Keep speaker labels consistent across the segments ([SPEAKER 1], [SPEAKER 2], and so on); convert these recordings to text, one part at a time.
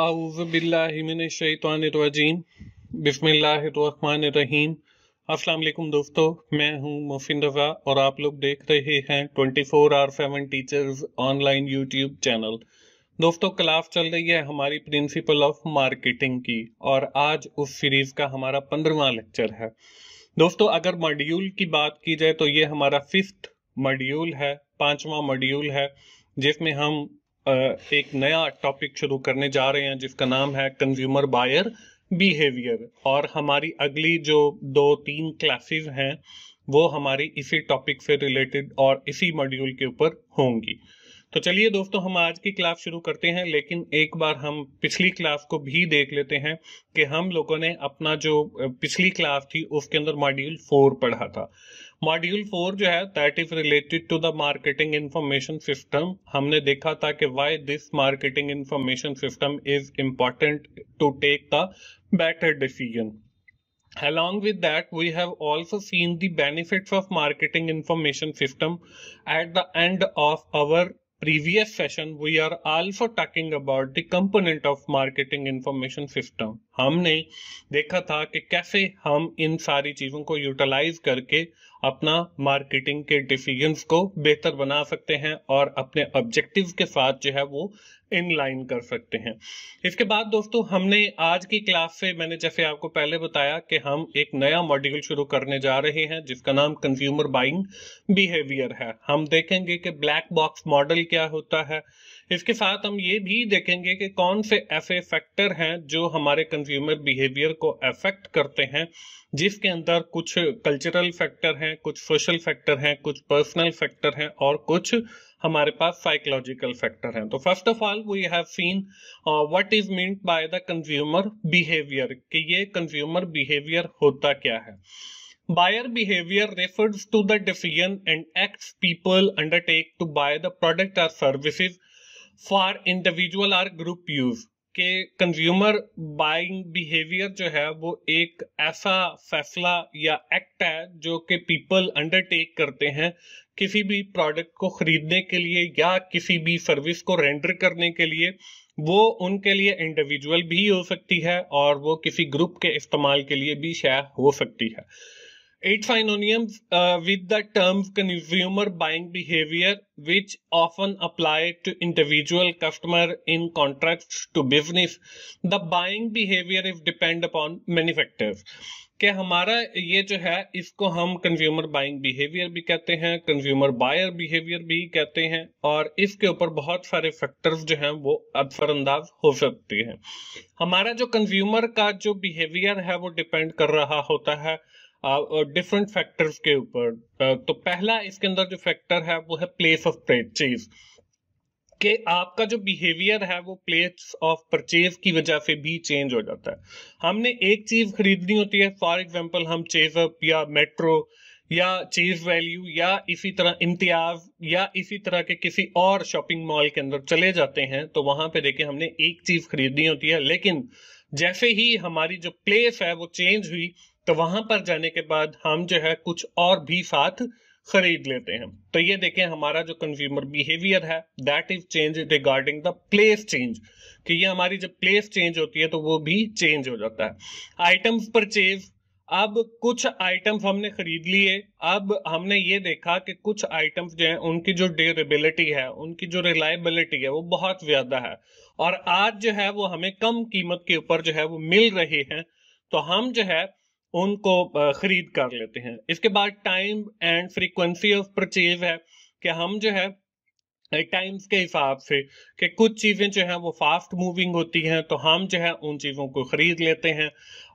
[SPEAKER 1] आउज़बिल्लिमिनशैतवानरजीम दोस्तों मैं हूं मोहसिन रज़ा और आप लोग देख रहे हैं 24 four or seven teachers online YouTube channel दोस्तों क्लास चल रही है हमारी प्रिंसिपल ऑफ मार्केटिंग की और आज उस सीरीज़ का हमारा पंद्रवा लेक्चर है दोस्तों अगर मॉड्यूल की बात की जाए तो ये हमारा फिफ्थ मॉड्यूल है पांचवा मॉड्यूल है जिसमें हम एक नया टॉपिक शुरू करने जा रहे हैं जिसका नाम है कंज्यूमर बायर बिहेवियर और हमारी अगली जो दो तीन क्लासेस हैं वो हमारी इसी टॉपिक से रिलेटेड और इसी मॉड्यूल के ऊपर होंगी तो चलिए दोस्तों हम आज की क्लास शुरू करते हैं लेकिन एक बार हम पिछली क्लास को भी देख लेते हैं कि हम लोगों ने अपना जो पिछली क्लास थी उसके अंदर मॉड्यूल फोर पढ़ा था मॉड्यूल फोर जो है that is related to the marketing information system हमने देखा था कि why this marketing information system is important to take the better decision along with that we have also seen the benefits of marketing information system at the end of our previous session, we are also talking about the component of marketing information system. हमने देखा था कि कैसे हम इन सारी चीज़ों को utilise करके अपना मार्केटिंग के डिसीजंस को बेहतर बना सकते हैं और अपने ऑब्जेक्टिव के साथ जो है वो इन लाइन कर सकते हैं इसके बाद दोस्तों हमने आज की क्लास से मैंने जैसे आपको पहले बताया कि हम एक नया मॉड्यूल शुरू करने जा रहे हैं जिसका नाम कंज्यूमर बाइंग बिहेवियर है हम देखेंगे कि ब्लैक बॉक्स मॉडल क्या होता है इसके साथ हम ये भी देखेंगे कि कौन से ऐसे फैक्टर हैं जो हमारे कंज्यूमर बिहेवियर को अफेक्ट करते हैं जिसके अंदर कुछ कल्चरल फैक्टर हैं कुछ सोशल फैक्टर हैं कुछ पर्सनल फैक्टर हैं और कुछ हमारे पास साइकोलॉजिकल फैक्टर हैं तो first of all we have seen what is mean by the consumer behaviour कि ये कंज्यूमर बिहेवियर होता क्या है buyer behaviour refers to the decision and act people undertake to buy the product or services for individual or group use के consumer buying behaviour जो है वो एक ऐसा फैसला या एक्ट है जो कि पीपल अंडरटेक करते हैं किसी भी प्रोडक्ट को खरीदने के लिए या किसी भी सर्विस को रेंडर करने के लिए वो उनके लिए इंडिविजुअल भी हो सकती है और वो किसी ग्रुप के इस्तेमाल के लिए भी शेयर हो सकती है It synonyms uh, with the terms consumer buying behavior, which often apply to individual customer in contrast to business. The buying behavior is depend upon many factors. कि हमारा ये जो है इसको हम कंज्यूमर बाइंग बिहेवियर भी कहते हैं कंज्यूमर बायर बिहेवियर भी कहते हैं और इसके ऊपर बहुत सारे फैक्टर्स जो हैं वो असरअंदाज हो सकते हैं हमारा जो कंज्यूमर का जो बिहेवियर है वो डिपेंड कर रहा होता है डिफरेंट फैक्टर्स के ऊपर तो पहला इसके अंदर जो फैक्टर है वो है प्लेस ऑफ परचेज के आपका जो बिहेवियर है वो प्लेस ऑफ परचेज की वजह से भी चेंज हो जाता है हमने एक चीज खरीदनी होती है फॉर एग्जाम्पल हम चेजअप या मेट्रो या चीज वैल्यू या इसी तरह इम्तियाज या इसी तरह के किसी और शॉपिंग मॉल के अंदर चले जाते हैं तो वहां पे देखे हमने एक चीज खरीदनी होती है लेकिन जैसे ही हमारी जो प्लेस है वो चेंज हुई तो वहां पर जाने के बाद हम जो है कुछ और भी साथ खरीद लेते हैं तो ये देखें हमारा जो कंज्यूमर बिहेवियर है that is change regarding the place change कि ये हमारी जब प्लेस चेंज होती है तो वो भी चेंज हो जाता है आइटम्स परचेज अब कुछ आइटम्स हमने खरीद लिए अब हमने ये देखा कि कुछ आइटम्स जो हैं उनकी जो ड्यूरेबिलिटी है उनकी जो रिलायबिलिटी है वो बहुत ज्यादा है और आज जो है वो हमें कम कीमत के ऊपर जो है वो मिल रहे हैं तो हम जो है उनको खरीद कर लेते हैं इसके बाद time and frequency of purchase है कि हम जो है टाइम्स के हिसाब से कि कुछ चीज़ें जो है वो फास्ट मूविंग होती हैं तो हम जो है उन चीज़ों को ख़रीद लेते हैं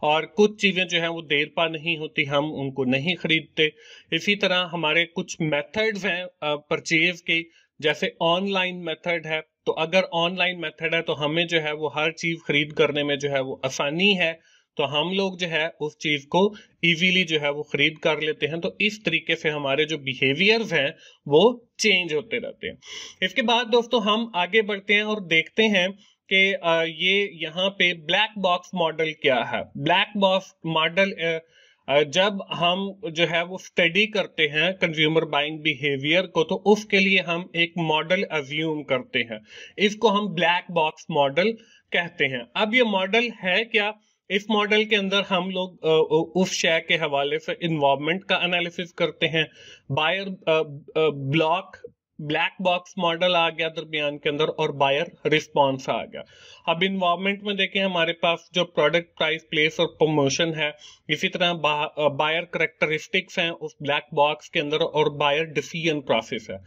[SPEAKER 1] और कुछ चीज़ें जो है वो देर पा नहीं होती हम उनको नहीं ख़रीदते इसी तरह हमारे कुछ मेथड्स हैं परचेज के जैसे ऑनलाइन मेथड है तो अगर ऑनलाइन मेथड है तो हमें जो है वो हर चीज़ खरीद करने में जो है वो आसानी है तो हम लोग जो है उस चीज को इजीली जो है वो खरीद कर लेते हैं तो इस तरीके से हमारे जो बिहेवियर्स हैं वो चेंज होते रहते हैं इसके बाद दोस्तों हम आगे बढ़ते हैं और देखते हैं कि ये यहाँ पे ब्लैक बॉक्स मॉडल क्या है ब्लैक बॉक्स मॉडल जब हम जो है वो स्टडी करते हैं कंज्यूमर बाइंग बिहेवियर को तो उसके लिए हम एक मॉडल अज्यूम करते हैं इसको हम ब्लैक बॉक्स मॉडल कहते हैं अब ये मॉडल है क्या इस मॉडल के अंदर हम लोग उस शेयर के हवाले से इन्वॉल्वमेंट का एनालिसिस करते हैं buyer block black box model आ गया दरमियान के अंदर और बायर रिस्पॉन्स आ गया अब इन्वॉर्मेंट में देखें हमारे पास जो प्रोडक्ट प्राइस प्लेस और प्रमोशन है इसी तरह बायर करेक्टरिस्टिक्स हैं उस ब्लैक बॉक्स के अंदर और बायर डिसीजन प्रोसेस है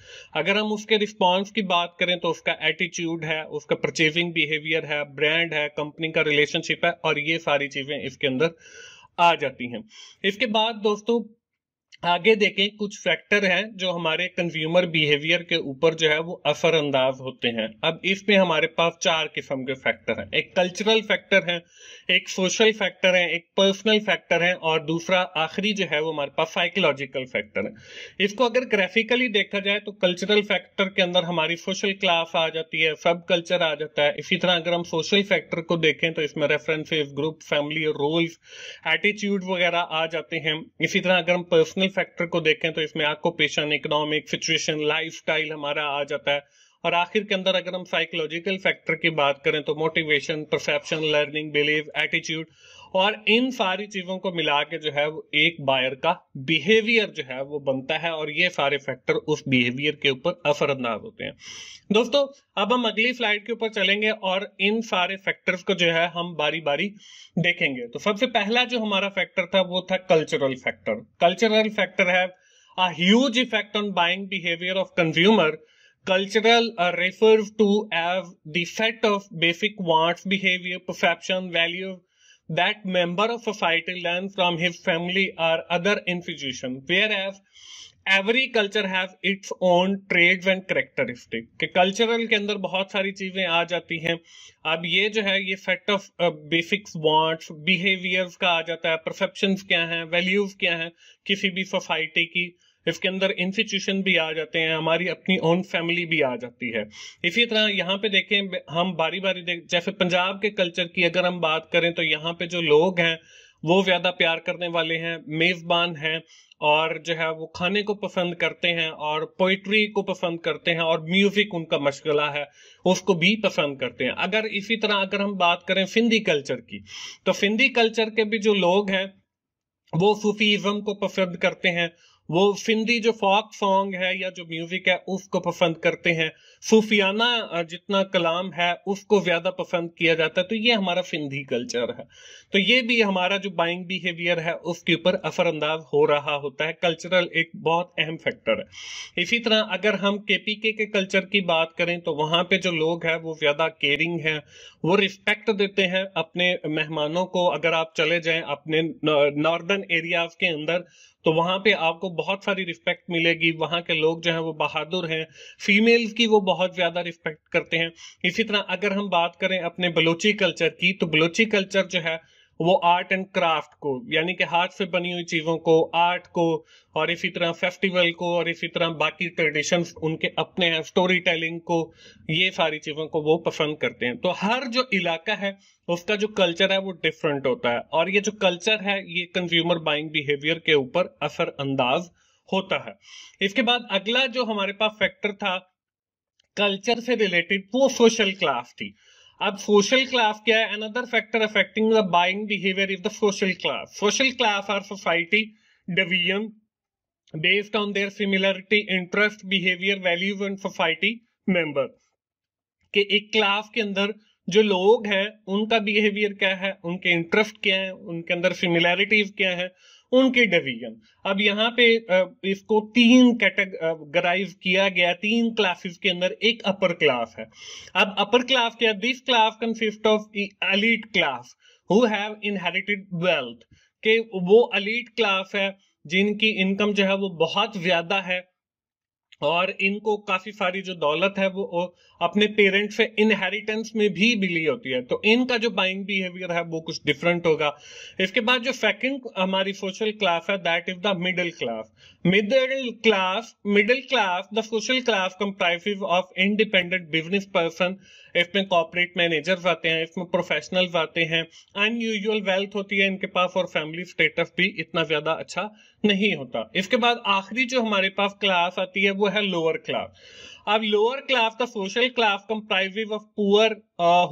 [SPEAKER 1] अगर हम उसके रिस्पॉन्स की बात करें तो उसका एटीट्यूड है उसका परचेजिंग बिहेवियर है ब्रांड है कंपनी का रिलेशनशिप है और ये सारी चीजें इसके अंदर आ जाती हैं इसके बाद दोस्तों आगे देखें कुछ फैक्टर हैं जो हमारे कंज्यूमर बिहेवियर के ऊपर जो है वो असर अंदाज होते हैं अब इसमें हमारे पास चार किस्म के फैक्टर हैं एक कल्चरल फैक्टर है एक सोशल फैक्टर है एक पर्सनल फैक्टर है और दूसरा आखिरी जो है वो हमारे पास साइकोलॉजिकल फैक्टर है इसको अगर ग्राफिकली देखा जाए तो कल्चरल फैक्टर के अंदर हमारी सोशल क्लास आ जाती है सब कल्चर आ जाता है इसी तरह अगर हम सोशल फैक्टर को देखें तो इसमें references group family roles attitude वगैरह आ जाते हैं इसी तरह अगर हम पर्सनल पर्सनल फैक्टर को देखें तो इसमें occupation economic situation life style हमारा आ जाता है और आखिर के अंदर अगर हम साइकोलॉजिकल फैक्टर की बात करें तो motivation perception learning believe attitude और इन सारी चीजों को मिला के जो है वो एक बायर का बिहेवियर जो है वो बनता है और ये सारे फैक्टर उस बिहेवियर के ऊपर असरअंदाज होते हैं दोस्तों अब हम अगली स्लाइड के ऊपर चलेंगे और इन सारे फैक्टर्स को जो है हम बारी बारी देखेंगे तो सबसे पहला जो हमारा फैक्टर था वो था कल्चरल फैक्टर कल्चरल फैक्टर है a huge effect on buying behavior of consumer cultural uh, refers to basic the behaviour perception basic wants that member of a society learn from his family or other institution whereas every culture have its own trades and characteristic कि cultural के अंदर बहुत सारी चीजें आ जाती हैं अब ये जो है ये set of basics wants behaviours का आ जाता है परसेप्शन क्या है वैल्यूज क्या है किसी भी सोसाइटी की uh, इसके अंदर इंस्टीट्यूशन भी आ जाते हैं हमारी अपनी ओन फैमिली भी आ जाती है इसी तरह यहाँ पे देखें हम बारी बारी देख जैसे पंजाब के कल्चर की अगर हम बात करें तो यहाँ पे जो लोग हैं वो ज़्यादा प्यार करने वाले हैं मेज़बान हैं और जो है वो खाने को पसंद करते हैं और पोइट्री को पसंद करते हैं और म्यूज़िक उनका मशगला है उसको भी पसंद करते हैं अगर इसी तरह अगर हम बात करें सिंधी कल्चर की तो सिंधी कल्चर के भी जो लोग हैं वो सूफीज़म को पसंद करते हैं वो सिंधी जो फोक सॉन्ग है या जो म्यूजिक है उसको पसंद करते हैं सूफियाना जितना कलाम है उसको ज्यादा पसंद किया जाता है तो ये हमारा सिंधी कल्चर है तो ये भी हमारा जो बाइंग बिहेवियर है उसके ऊपर असरअंदाज हो रहा होता है कल्चरल एक बहुत अहम फैक्टर है इसी तरह अगर हम के पी के कल्चर की बात करें तो वहाँ पे जो लोग हैं वो ज्यादा केयरिंग है वो रिस्पेक्ट देते हैं अपने मेहमानों को अगर आप चले जाएं अपने नॉर्दर्न एरियाज के अंदर तो वहां पे आपको बहुत सारी रिस्पेक्ट मिलेगी वहां के लोग जो है वो बहादुर हैं फीमेल्स की वो बहुत ज़्यादा रिस्पेक्ट करते हैं इसी तरह अगर हम बात करें अपने बलोची कल्चर की तो बलोची कल्चर जो है वो आर्ट एंड क्राफ्ट को यानी कि हाथ से बनी हुई चीज़ों को आर्ट को और इसी तरह फेस्टिवल को और इसी तरह बाकी ट्रेडिशन उनके अपने हैं स्टोरी टेलिंग को ये सारी चीज़ों को वो पसंद करते हैं तो हर जो इलाका है उसका जो कल्चर है वो डिफरेंट होता है और ये जो कल्चर है ये कंज्यूमर बाइंग बिहेवियर के ऊपर असर अंदाज होता है इसके बाद अगला जो हमारे पास फैक्टर था कल्चर से रिलेटेड वो सोशल क्लास थी अब सोशल क्लास क्या है another factor affecting the buying behaviour is the social class social class are society division based on their similarity interest behaviour values and society member कि एक class के अंदर जो लोग हैं उनका बिहेवियर क्या है उनके इंटरेस्ट क्या है उनके अंदर सिमिलैरिटीज क्या है उनके डिवीजन अब यहाँ पे इसको तीन कैटेगराइज किया गया तीन क्लासेस के अंदर एक अपर क्लास है अब अपर क्लास क्या this class consist of elite class who have inherited wealth के वो अलीट क्लास है जिनकी इनकम जो है वो बहुत ज्यादा है और इनको काफी सारी जो दौलत है वो अपने पेरेंट्स से इनहेरिटेंस में भी मिली होती है तो इनका जो बाइंग बिहेवियर है वो कुछ डिफरेंट होगा इसके बाद जो सेकंड हमारी सोशल क्लास है that is the middle class middle class middle class the social class comprise of independent business person इसमें कॉपरेट मैनेजर आते हैं इसमें प्रोफेशनल आते हैं अनयूजल वेल्थ होती है इनके पास और फैमिली स्टेटस भी इतना ज्यादा अच्छा नहीं होता इसके बाद आखिरी जो हमारे पास क्लास आती है वो है लोअर क्लास अब लोअर क्लास का social class comprises of poor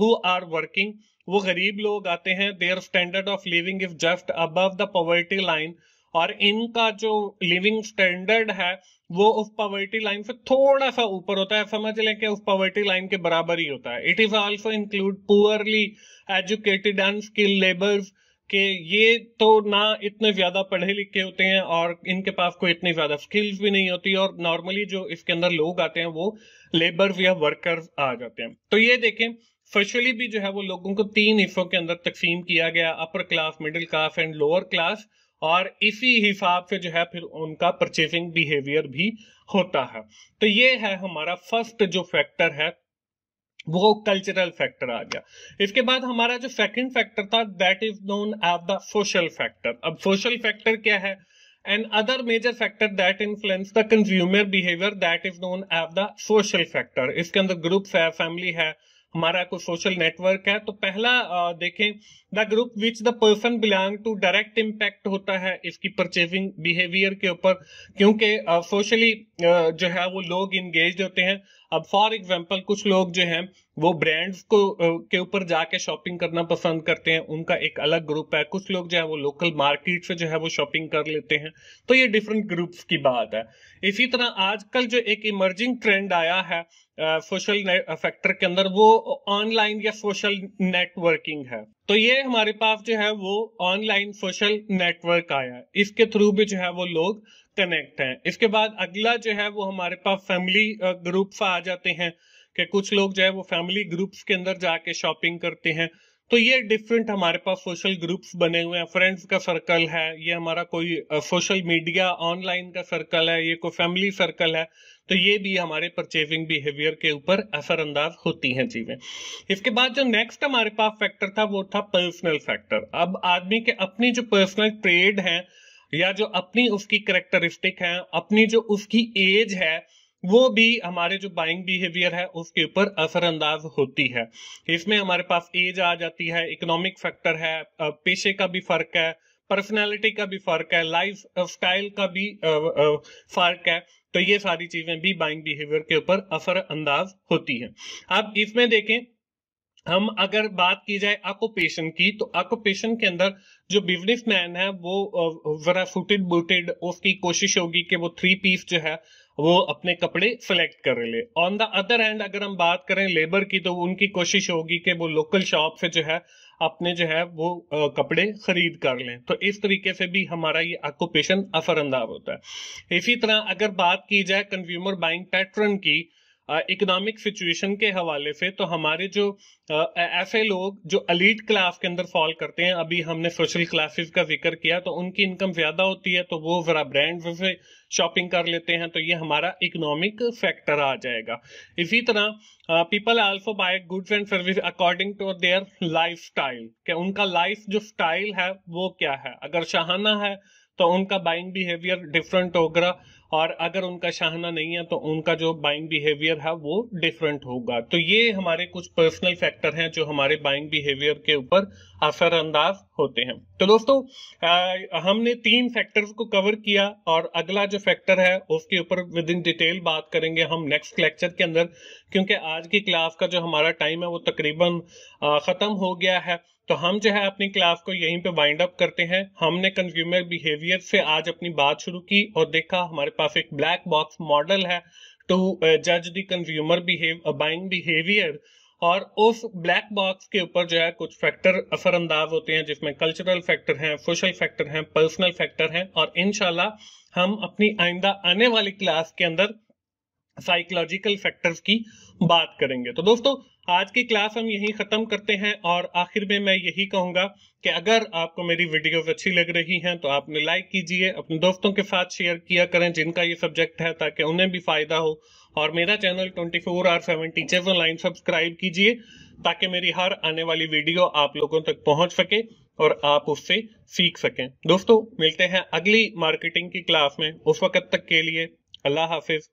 [SPEAKER 1] who are working वो गरीब लोग आते हैं their standard of living is just above the poverty line और इनका जो लिविंग स्टैंडर्ड है वो उस पॉवर्टी लाइन से थोड़ा सा ऊपर होता है समझ लें कि उस पॉवर्टी लाइन के बराबर ही होता है it is also include poorly educated and skill labours कि ये तो ना इतने ज़्यादा पढ़े लिखे होते हैं और इनके पास कोई इतनी ज़्यादा स्किल्स भी नहीं होती और नॉर्मली जो इसके अंदर लोग आते हैं वो लेबर या वर्कर्स आ जाते हैं तो ये देखें फर्शली भी जो है वो लोगों को तीन हिस्सों के अंदर तकसीम किया गया upper class middle class and lower class और इसी हिसाब से जो है फिर उनका परचेजिंग बिहेवियर भी होता है तो ये है हमारा फर्स्ट जो फैक्टर है वो कल्चरल फैक्टर आ गया इसके बाद हमारा जो सेकंड फैक्टर था that is known as the social factor अब सोशल फैक्टर क्या है and other major factor that influence the consumer behaviour that is known as the social factor इसके अंदर ग्रुप्स है फैमिली है हमारा कोई सोशल नेटवर्क है तो पहला देखें the group which the person belong to direct impact होता है इसकी परचेजिंग बिहेवियर के ऊपर क्योंकि सोशली जो है वो लोग इंगेज होते हैं अब फॉर एग्जाम्पल कुछ लोग जो हैं वो ब्रांड्स को के ऊपर जाके शॉपिंग करना पसंद करते हैं उनका एक अलग ग्रुप है कुछ लोग जो है वो लोकल मार्केट से जो है वो शॉपिंग कर लेते हैं तो ये डिफरेंट ग्रुप्स की बात है इसी तरह आजकल जो एक इमर्जिंग ट्रेंड आया है सोशल फैक्टर के अंदर वो ऑनलाइन या सोशल नेटवर्किंग है तो ये हमारे पास जो है वो ऑनलाइन सोशल नेटवर्क आया इसके थ्रू भी जो है वो लोग कनेक्ट हैं इसके बाद अगला जो है वो हमारे पास फैमिली ग्रुप्स आ जाते हैं कि कुछ लोग जो है वो फैमिली ग्रुप्स के अंदर जाके शॉपिंग करते हैं तो ये डिफरेंट हमारे पास सोशल ग्रुप्स बने हुए हैं फ्रेंड्स का सर्कल है ये हमारा कोई सोशल मीडिया ऑनलाइन का सर्कल है ये कोई फैमिली सर्कल है तो ये भी हमारे परचेजिंग बिहेवियर के ऊपर असरअंदाज होती हैं चीजें इसके बाद जो नेक्स्ट हमारे पास फैक्टर था वो था पर्सनल फैक्टर अब आदमी के अपनी जो पर्सनल ट्रेड है या जो अपनी उसकी करेक्टरिस्टिक है अपनी जो उसकी एज है वो भी हमारे जो बाइंग बिहेवियर है उसके ऊपर असरअंदाज होती है इसमें हमारे पास एज आ जाती है इकोनॉमिक फैक्टर है पेशे का भी फर्क है पर्सनैलिटी का भी फर्क है लाइफ स्टाइल का भी फर्क है तो ये सारी चीजें भी बाइंग बिहेवियर के ऊपर असरअंदाज होती है अब इसमें देखें हम अगर बात की जाए ऑक्यूपेशन की तो ऑक्यूपेशन के अंदर जो बिजनेसमैन है वो जरा सुटेड बुटेड उसकी कोशिश होगी कि वो थ्री पीस जो है वो अपने कपड़े सेलेक्ट कर ले ऑन द अदर हैंड अगर हम बात करें लेबर की तो उनकी कोशिश होगी कि वो लोकल शॉप से जो है अपने जो है वो कपड़े खरीद कर लें तो इस तरीके से भी हमारा ये ऑक्यूपेशन असरअंदाज होता है इसी तरह अगर बात की जाए कंज्यूमर बाइंग पैटर्न की इकोनॉमिक सिचुएशन के हवाले से तो हमारे जो ऐसे लोग जो अलीट क्लास के अंदर फॉल करते हैं अभी हमने सोशल क्लासेस का जिक्र किया तो उनकी इनकम ज्यादा होती है तो वो जरा ब्रांड से शॉपिंग कर लेते हैं तो ये हमारा इकोनॉमिक फैक्टर आ जाएगा इसी तरह people also buy goods and service according to their life style उनका लाइफ जो स्टाइल है वो क्या है अगर शाहाना है तो उनका बाइंग बिहेवियर डिफरेंट होगा और अगर उनका शाहना नहीं है तो उनका जो बाइंग बिहेवियर है वो डिफरेंट होगा तो ये हमारे कुछ पर्सनल फैक्टर हैं जो हमारे बाइंग बिहेवियर के ऊपर असरअंदाज होते हैं तो दोस्तों आ, हमने तीन फैक्टर्स को कवर किया और अगला जो फैक्टर है उसके ऊपर विद इन डिटेल बात करेंगे हम नेक्स्ट लेक्चर के अंदर क्योंकि आज की क्लास का जो हमारा टाइम है वो तकरीबन ख़त्म हो गया है तो हम जो है अपनी क्लास को यहीं पे वाइंड अप करते हैं हमने कंज्यूमर बिहेवियर से आज अपनी बात शुरू की और देखा हमारे पास एक ब्लैक बॉक्स मॉडल है टू जज द कंज्यूमर बाइंग बिहेवियर और उस ब्लैक बॉक्स के ऊपर जो है कुछ फैक्टर असरअंदाज होते हैं जिसमें कल्चरल फैक्टर हैं सोशल फैक्टर हैं पर्सनल फैक्टर हैं और इनशाला हम अपनी आइंदा आने वाली क्लास के अंदर साइकोलॉजिकल फैक्टर्स की बात करेंगे तो दोस्तों आज की क्लास हम यहीं ख़त्म करते हैं और आखिर में मैं यही कहूंगा कि अगर आपको मेरी वीडियोस अच्छी लग रही हैं तो आपने लाइक कीजिए अपने दोस्तों के साथ शेयर किया करें जिनका ये सब्जेक्ट है ताकि उन्हें भी फ़ायदा हो और मेरा channel twenty four or seven teachers online subscribe कीजिए ताकि मेरी हर आने वाली वीडियो आप लोगों तक पहुंच सके और आप उससे सीख सकें दोस्तों मिलते हैं अगली मार्केटिंग की क्लास में उस वक्त तक के लिए अल्लाह हाफिज़